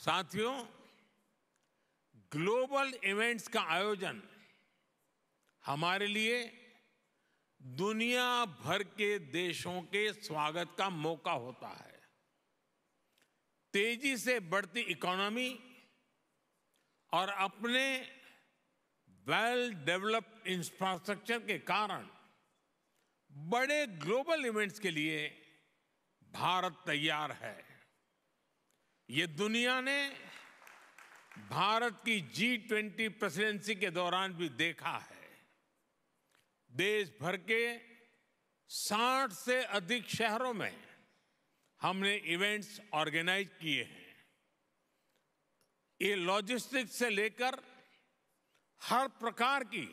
साथियों global events का आयोजन हमारे लिए दुनिया भर के देशों के स्वागत का मौका होता है तेजी से बढ़ती इकोनॉमी और अपने वेल डेवलप्ड इंफ्रास्ट्रक्चर के कारण बड़े ग्लोबल इवेंट्स के लिए भारत तैयार है ये दुनिया ने भारत की जी ट्वेंटी प्रेसिडेंसी के दौरान भी देखा है देश भर के 60 से अधिक शहरों में हमने इवेंट्स ऑर्गेनाइज किए हैं ये लॉजिस्टिक्स से लेकर हर प्रकार की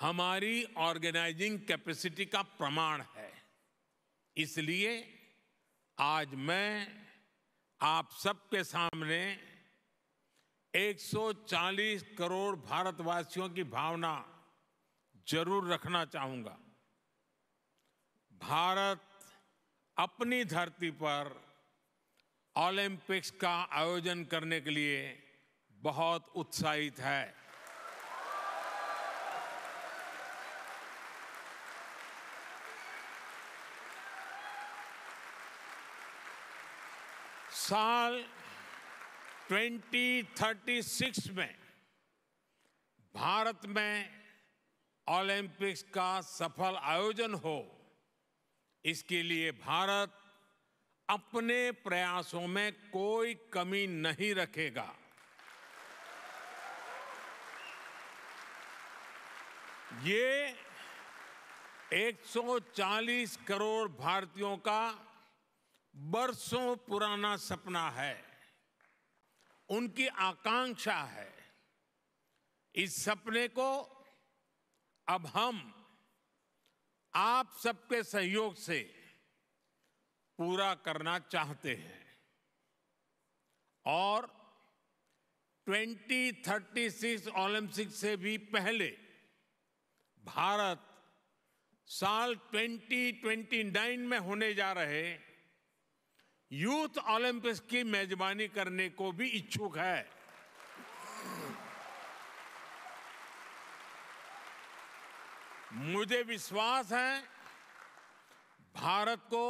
हमारी ऑर्गेनाइजिंग कैपेसिटी का प्रमाण है इसलिए आज मैं आप सबके सामने 140 करोड़ भारतवासियों की भावना जरूर रखना चाहूंगा भारत अपनी धरती पर ओलंपिक्स का आयोजन करने के लिए बहुत उत्साहित है साल 2036 में भारत में ओलंपिक्स का सफल आयोजन हो इसके लिए भारत अपने प्रयासों में कोई कमी नहीं रखेगा ये 140 करोड़ भारतीयों का बरसों पुराना सपना है उनकी आकांक्षा है इस सपने को अब हम आप सबके सहयोग से पूरा करना चाहते हैं और 2036 ओलंपिक से भी पहले भारत साल 2029 में होने जा रहे यूथ ओलंपिक्स की मेजबानी करने को भी इच्छुक है मुझे विश्वास है भारत को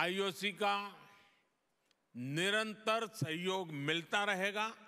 आईओसी का निरंतर सहयोग मिलता रहेगा